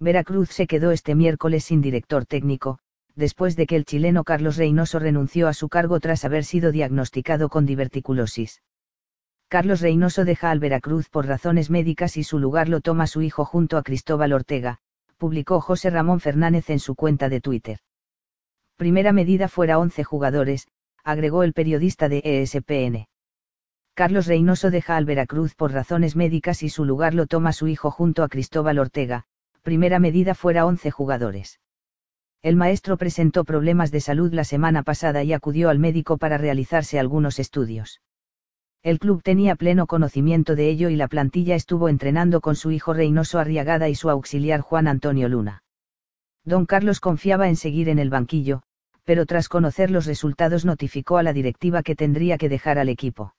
Veracruz se quedó este miércoles sin director técnico, después de que el chileno Carlos Reynoso renunció a su cargo tras haber sido diagnosticado con diverticulosis. Carlos Reynoso deja al Veracruz por razones médicas y su lugar lo toma su hijo junto a Cristóbal Ortega, publicó José Ramón Fernández en su cuenta de Twitter. Primera medida fuera 11 jugadores, agregó el periodista de ESPN. Carlos Reynoso deja al Veracruz por razones médicas y su lugar lo toma su hijo junto a Cristóbal Ortega, primera medida fuera 11 jugadores. El maestro presentó problemas de salud la semana pasada y acudió al médico para realizarse algunos estudios. El club tenía pleno conocimiento de ello y la plantilla estuvo entrenando con su hijo Reynoso Arriagada y su auxiliar Juan Antonio Luna. Don Carlos confiaba en seguir en el banquillo, pero tras conocer los resultados notificó a la directiva que tendría que dejar al equipo.